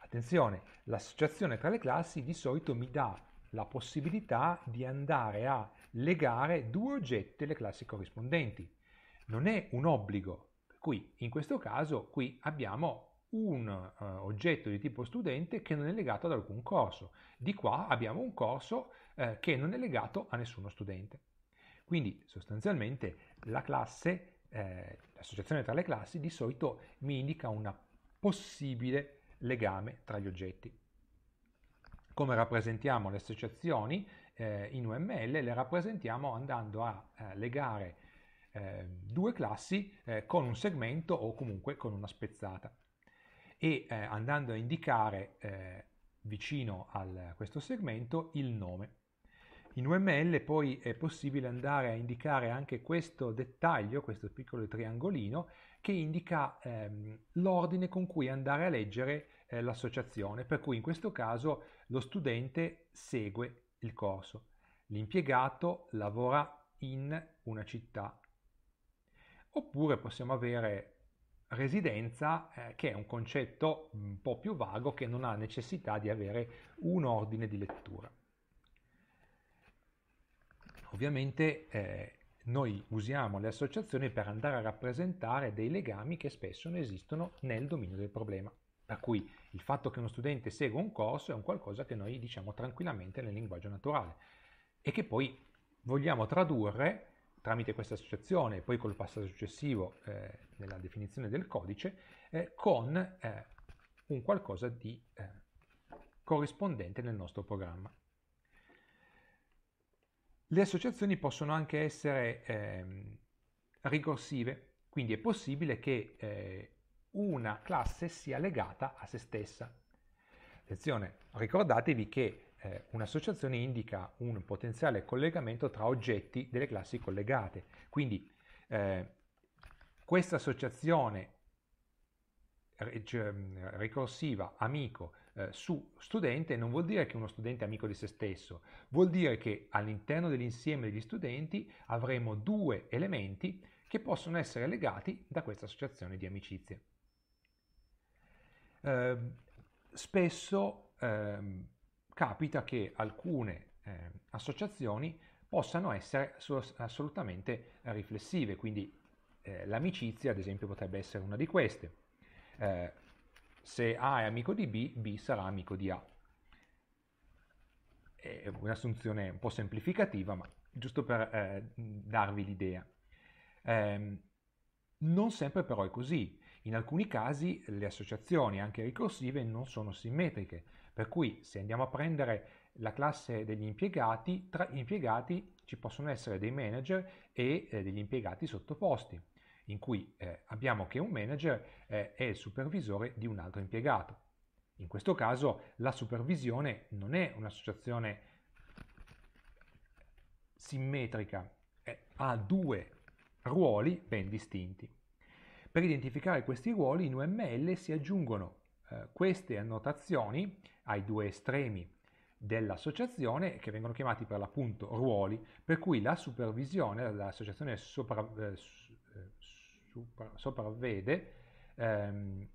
Attenzione, l'associazione tra le classi di solito mi dà la possibilità di andare a legare due oggetti alle classi corrispondenti. Non è un obbligo, Qui, in questo caso qui abbiamo un uh, oggetto di tipo studente che non è legato ad alcun corso. Di qua abbiamo un corso uh, che non è legato a nessuno studente. Quindi sostanzialmente la classe eh, l'associazione tra le classi di solito mi indica un possibile legame tra gli oggetti. Come rappresentiamo le associazioni eh, in UML? Le rappresentiamo andando a eh, legare eh, due classi eh, con un segmento o comunque con una spezzata e eh, andando a indicare vicino a questo segmento il nome. In UML poi è possibile andare a indicare anche questo dettaglio, questo piccolo triangolino, che indica ehm, l'ordine con cui andare a leggere eh, l'associazione, per cui in questo caso lo studente segue il corso. L'impiegato lavora in una città. Oppure possiamo avere residenza, eh, che è un concetto un po' più vago che non ha necessità di avere un ordine di lettura. Ovviamente eh, noi usiamo le associazioni per andare a rappresentare dei legami che spesso non esistono nel dominio del problema. Per cui il fatto che uno studente segua un corso è un qualcosa che noi diciamo tranquillamente nel linguaggio naturale e che poi vogliamo tradurre tramite questa associazione e poi col passaggio successivo eh, nella definizione del codice eh, con eh, un qualcosa di eh, corrispondente nel nostro programma. Le associazioni possono anche essere eh, ricorsive, quindi è possibile che eh, una classe sia legata a se stessa. Attenzione, ricordatevi che eh, un'associazione indica un potenziale collegamento tra oggetti delle classi collegate, quindi eh, questa associazione cioè, ricorsiva amico eh, su studente non vuol dire che uno studente è amico di se stesso, vuol dire che all'interno dell'insieme degli studenti avremo due elementi che possono essere legati da questa associazione di amicizie. Eh, spesso eh, capita che alcune ehm, associazioni possano essere assolutamente riflessive, quindi eh, l'amicizia ad esempio potrebbe essere una di queste. Eh, se A è amico di B, B sarà amico di A. È un'assunzione un po' semplificativa, ma giusto per eh, darvi l'idea. Eh, non sempre però è così. In alcuni casi le associazioni, anche ricorsive, non sono simmetriche, per cui se andiamo a prendere la classe degli impiegati, tra gli impiegati ci possono essere dei manager e eh, degli impiegati sottoposti in cui eh, abbiamo che un manager eh, è il supervisore di un altro impiegato. In questo caso la supervisione non è un'associazione simmetrica, eh, ha due ruoli ben distinti. Per identificare questi ruoli in UML si aggiungono eh, queste annotazioni ai due estremi dell'associazione che vengono chiamati per l'appunto ruoli, per cui la supervisione, l'associazione sopra, eh, supra, sopravvede ehm,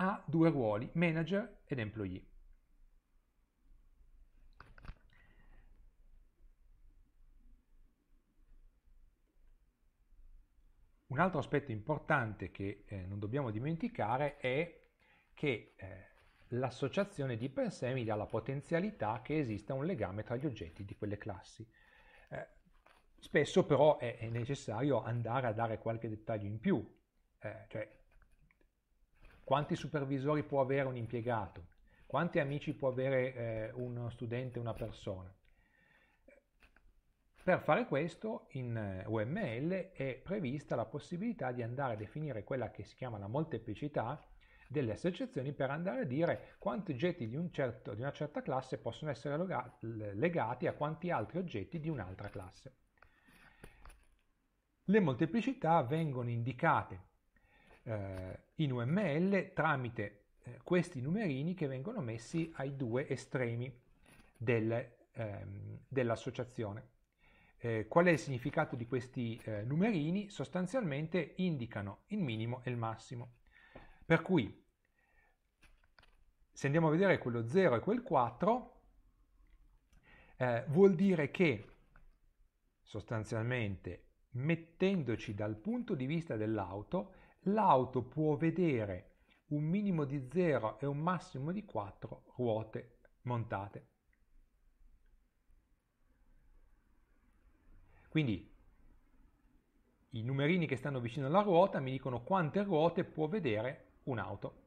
ha due ruoli, manager ed employee. Un altro aspetto importante che eh, non dobbiamo dimenticare è che eh, l'associazione di per sé mi dà la potenzialità che esista un legame tra gli oggetti di quelle classi. Spesso però è, è necessario andare a dare qualche dettaglio in più, eh, cioè quanti supervisori può avere un impiegato, quanti amici può avere eh, uno studente, una persona. Per fare questo in eh, UML è prevista la possibilità di andare a definire quella che si chiama la molteplicità delle associazioni per andare a dire quanti oggetti di, un certo, di una certa classe possono essere legati a quanti altri oggetti di un'altra classe. Le molteplicità vengono indicate eh, in UML tramite eh, questi numerini che vengono messi ai due estremi del, ehm, dell'associazione. Eh, qual è il significato di questi eh, numerini? Sostanzialmente indicano il minimo e il massimo. Per cui, se andiamo a vedere quello 0 e quel 4, eh, vuol dire che sostanzialmente mettendoci dal punto di vista dell'auto, l'auto può vedere un minimo di 0 e un massimo di 4 ruote montate. Quindi i numerini che stanno vicino alla ruota mi dicono quante ruote può vedere un'auto.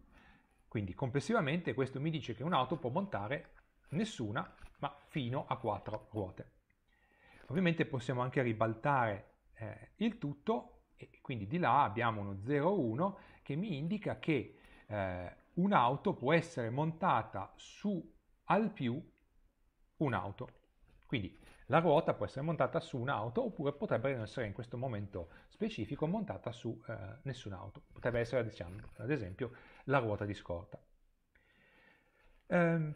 Quindi complessivamente questo mi dice che un'auto può montare nessuna, ma fino a 4 ruote. Ovviamente possiamo anche ribaltare eh, il tutto, e quindi di là abbiamo uno 01 che mi indica che eh, un'auto può essere montata su al più un'auto. Quindi la ruota può essere montata su un'auto oppure potrebbe non essere in questo momento specifico montata su eh, nessun'auto. Potrebbe essere diciamo, ad esempio la ruota di scorta. Eh,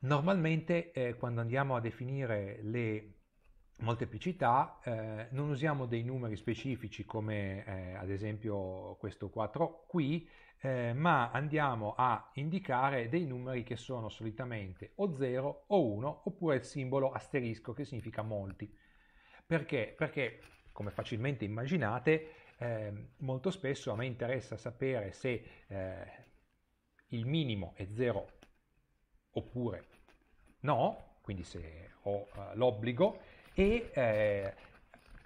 normalmente eh, quando andiamo a definire le molteplicità, eh, non usiamo dei numeri specifici come eh, ad esempio questo 4 qui, eh, ma andiamo a indicare dei numeri che sono solitamente o 0 o 1 oppure il simbolo asterisco che significa molti. Perché? Perché come facilmente immaginate ehm, molto spesso a me interessa sapere se eh, il minimo è 0 oppure no, quindi se ho eh, l'obbligo e eh,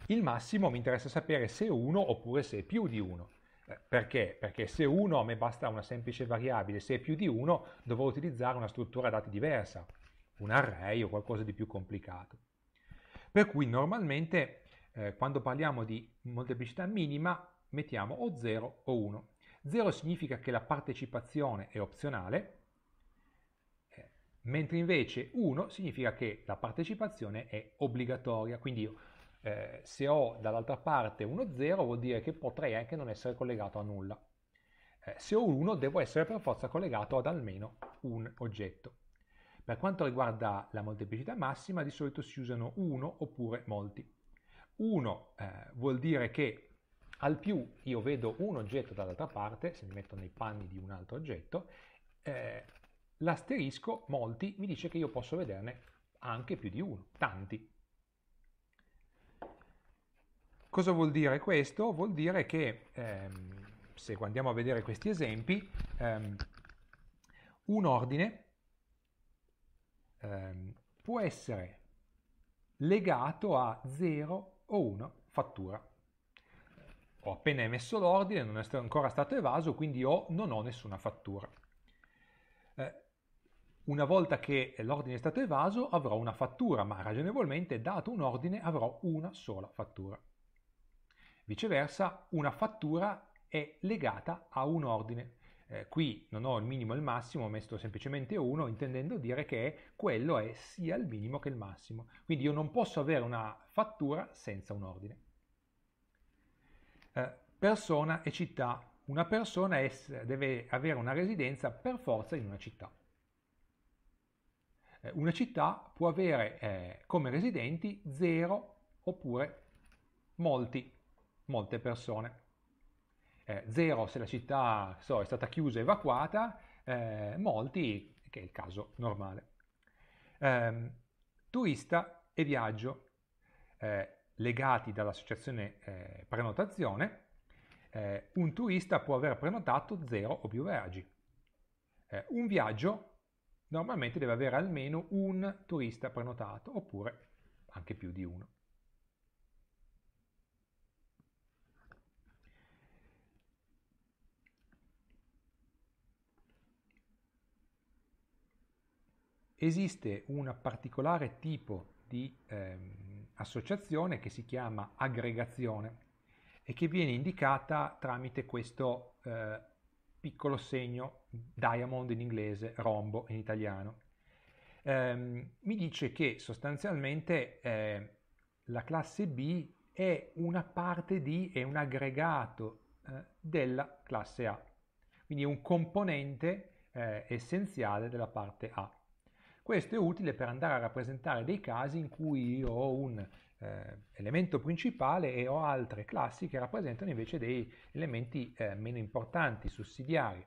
il massimo mi interessa sapere se uno oppure se è più di uno. Eh, perché? Perché se uno a me basta una semplice variabile, se è più di uno dovrò utilizzare una struttura dati diversa, un array o qualcosa di più complicato. Per cui normalmente eh, quando parliamo di molteplicità minima mettiamo o 0 o 1. 0 significa che la partecipazione è opzionale, mentre invece 1 significa che la partecipazione è obbligatoria, quindi io, eh, se ho dall'altra parte uno 0 vuol dire che potrei anche non essere collegato a nulla. Eh, se ho 1 devo essere per forza collegato ad almeno un oggetto. Per quanto riguarda la molteplicità massima di solito si usano 1 oppure molti. 1 eh, vuol dire che al più io vedo un oggetto dall'altra parte, se mi metto nei panni di un altro oggetto, eh, L'asterisco molti mi dice che io posso vederne anche più di uno, tanti. Cosa vuol dire questo? Vuol dire che, ehm, se andiamo a vedere questi esempi, ehm, un ordine ehm, può essere legato a 0 o 1 fattura. Ho appena emesso l'ordine, non è ancora stato evaso, quindi io non ho nessuna fattura. Eh, una volta che l'ordine è stato evaso avrò una fattura, ma ragionevolmente dato un ordine avrò una sola fattura. Viceversa, una fattura è legata a un ordine. Eh, qui non ho il minimo e il massimo, ho messo semplicemente 1, intendendo dire che quello è sia il minimo che il massimo. Quindi io non posso avere una fattura senza un ordine. Eh, persona e città. Una persona è, deve avere una residenza per forza in una città. Eh, una città può avere eh, come residenti zero oppure molti, molte persone. Eh, zero se la città so, è stata chiusa e evacuata, eh, molti che è il caso normale. Ehm, turista e viaggio eh, legati dall'associazione eh, prenotazione, un turista può aver prenotato zero o più viaggi. un viaggio normalmente deve avere almeno un turista prenotato oppure anche più di uno. Esiste un particolare tipo di eh, associazione che si chiama aggregazione e che viene indicata tramite questo eh, piccolo segno diamond in inglese, rombo in italiano. Ehm, mi dice che sostanzialmente eh, la classe B è una parte di, è un aggregato eh, della classe A, quindi è un componente eh, essenziale della parte A. Questo è utile per andare a rappresentare dei casi in cui io ho un eh, elemento principale e ho altre classi che rappresentano invece dei elementi eh, meno importanti, sussidiari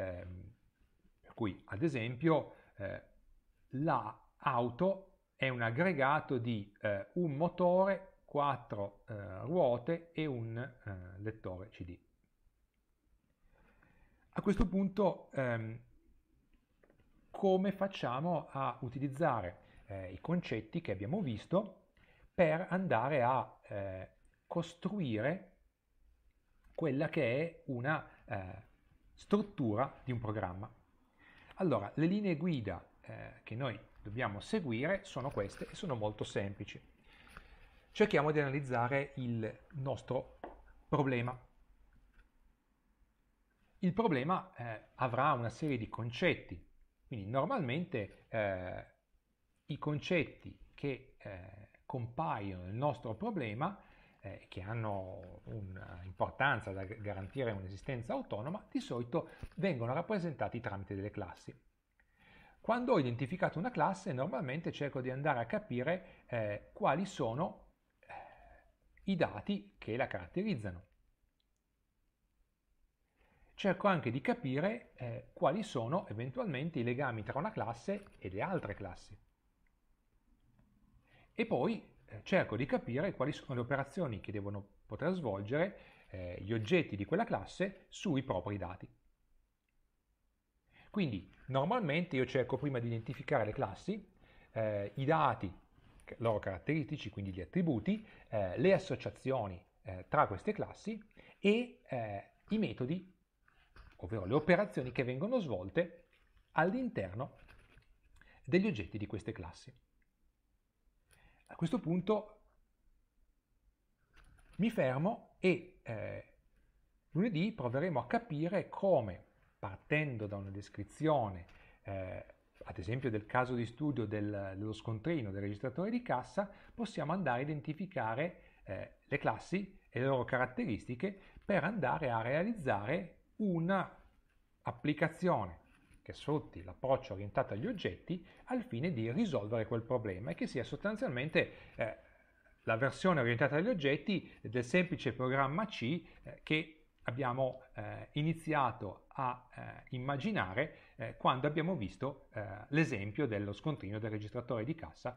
per ehm, cui, ad esempio, eh, la auto è un aggregato di eh, un motore, quattro eh, ruote e un lettore CD. A questo punto ehm, come facciamo a utilizzare eh, i concetti che abbiamo visto per andare a eh, costruire quella che è una eh, struttura di un programma. Allora, le linee guida eh, che noi dobbiamo seguire sono queste e sono molto semplici. Cerchiamo di analizzare il nostro problema. Il problema eh, avrà una serie di concetti, quindi normalmente eh, i concetti che eh, compaiono nel nostro problema eh, che hanno un'importanza da garantire un'esistenza autonoma, di solito vengono rappresentati tramite delle classi. Quando ho identificato una classe, normalmente cerco di andare a capire eh, quali sono eh, i dati che la caratterizzano. Cerco anche di capire eh, quali sono eventualmente i legami tra una classe e le altre classi. E poi eh, cerco di capire quali sono le operazioni che devono poter svolgere eh, gli oggetti di quella classe sui propri dati. Quindi normalmente io cerco prima di identificare le classi, eh, i dati loro caratteristici, quindi gli attributi, eh, le associazioni eh, tra queste classi e eh, i metodi, ovvero le operazioni che vengono svolte all'interno degli oggetti di queste classi. A questo punto mi fermo e eh, lunedì proveremo a capire come, partendo da una descrizione, eh, ad esempio del caso di studio del, dello scontrino del registratore di cassa, possiamo andare a identificare eh, le classi e le loro caratteristiche per andare a realizzare una applicazione che sfrutti l'approccio orientato agli oggetti al fine di risolvere quel problema e che sia sostanzialmente eh, la versione orientata agli oggetti del semplice programma C eh, che abbiamo eh, iniziato a eh, immaginare eh, quando abbiamo visto eh, l'esempio dello scontrino del registratore di cassa